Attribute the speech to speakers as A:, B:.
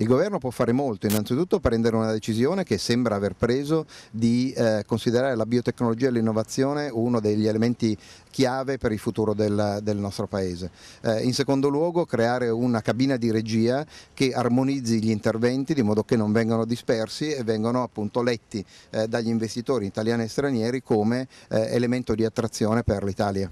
A: Il governo può fare molto, innanzitutto prendere una decisione che sembra aver preso di eh, considerare la biotecnologia e l'innovazione uno degli elementi chiave per il futuro del, del nostro Paese. Eh, in secondo luogo creare una cabina di regia che armonizzi gli interventi di modo che non vengano dispersi e vengano appunto letti eh, dagli investitori italiani e stranieri come eh, elemento di attrazione per l'Italia.